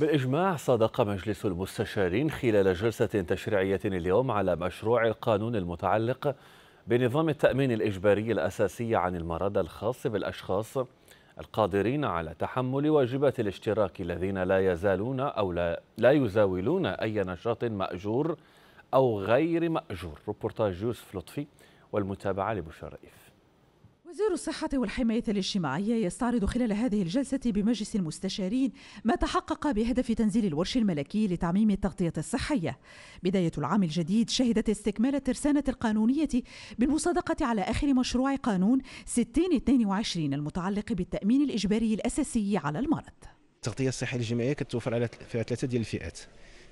بالإجماع صادق مجلس المستشارين خلال جلسة تشريعية اليوم على مشروع القانون المتعلق بنظام التأمين الإجباري الأساسي عن المرض الخاص بالأشخاص القادرين على تحمل واجبات الاشتراك الذين لا يزالون أو لا, لا يزاولون أي نشاط مأجور أو غير مأجور روبورتاج يوسف لطفي والمتابعة لبشرى وزير الصحة والحماية الاجتماعية يستعرض خلال هذه الجلسة بمجلس المستشارين ما تحقق بهدف تنزيل الورش الملكي لتعميم التغطية الصحية. بداية العام الجديد شهدت استكمال الترسانة القانونية بالمصادقة على آخر مشروع قانون 6022 المتعلق بالتأمين الإجباري الأساسي على المرض. التغطية الصحية الجماعية كتوفر على ثلاثة ديال الفئات.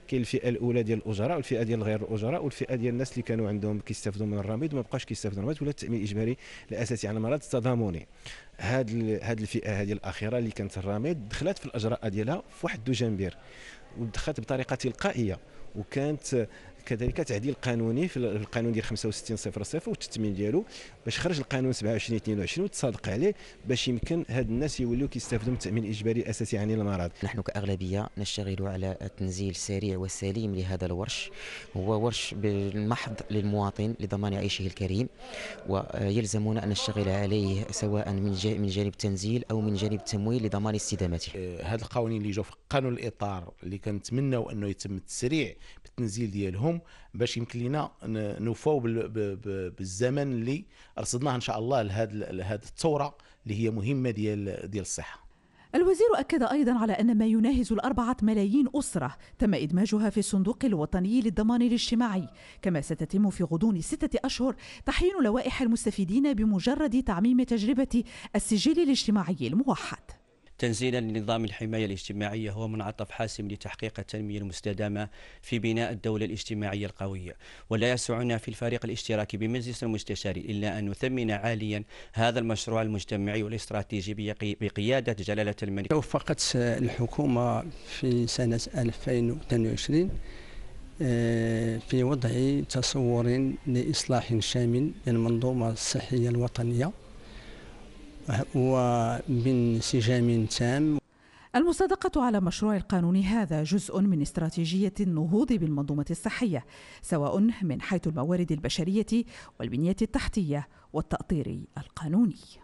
كاين الفئه الاولى ديال الاجراء والفئه ديال غير الاجراء والفئه ديال الناس اللي كانوا عندهم كيستافدوا من الرميد وما بقاش كيستافدوا من الرميد ولا التامين الاجباري الاساسي على المرض التضامني هاد هاد الفئه هذه الاخيره اللي كانت الرميد دخلت في الاجراء ديالها في واحد الدجنبير ودخلت بطريقه تلقائيه وكانت كذلك تعديل قانوني في القانون ديال 65 صفر صفر والتثمين ديالو باش خرج القانون 27 22 وتصادق عليه باش يمكن هاد الناس يوليو كيستافدوا من التامين الاجباري الاساسي عن المرض نحن كاغلبيه نشتغل على التنزيل السريع وسليم لهذا الورش هو ورش بالمحض للمواطن لضمان عيشه الكريم ويلزمنا ان نشتغل عليه سواء من من جانب التنزيل او من جانب التمويل لضمان استدامته هاد آه، القوانين اللي جاوا في قانون الاطار اللي كنتمناو انه يتم التسريع بالتنزيل ديالهم عليهم باش يمكن لينا نوفوا بالزمن اللي رصدناه ان شاء الله لهذه الثوره اللي هي مهمه ديال ديال الصحه الوزير أكد أيضا على أن ما يناهز الأربعة ملايين أسرة تم إدماجها في الصندوق الوطني للضمان الاجتماعي كما ستتم في غضون ستة أشهر تحيين لوائح المستفيدين بمجرد تعميم تجربة السجل الاجتماعي الموحد تنزيلا لنظام الحماية الاجتماعية هو منعطف حاسم لتحقيق التنمية المستدامة في بناء الدولة الاجتماعية القوية ولا يسعنا في الفريق الاشتراكي بمجلس المستشاري إلا أن نثمن عاليا هذا المشروع المجتمعي والاستراتيجي بقيادة جلالة الملك توفقت الحكومة في سنة 2022 آه، في وضع تصور لإصلاح شامل للمنظومة الصحية الوطنية وبانسجام تام المصادقة على مشروع القانون هذا جزء من استراتيجية النهوض بالمنظومة الصحية، سواء من حيث الموارد البشرية والبنية التحتية والتأطير القانوني.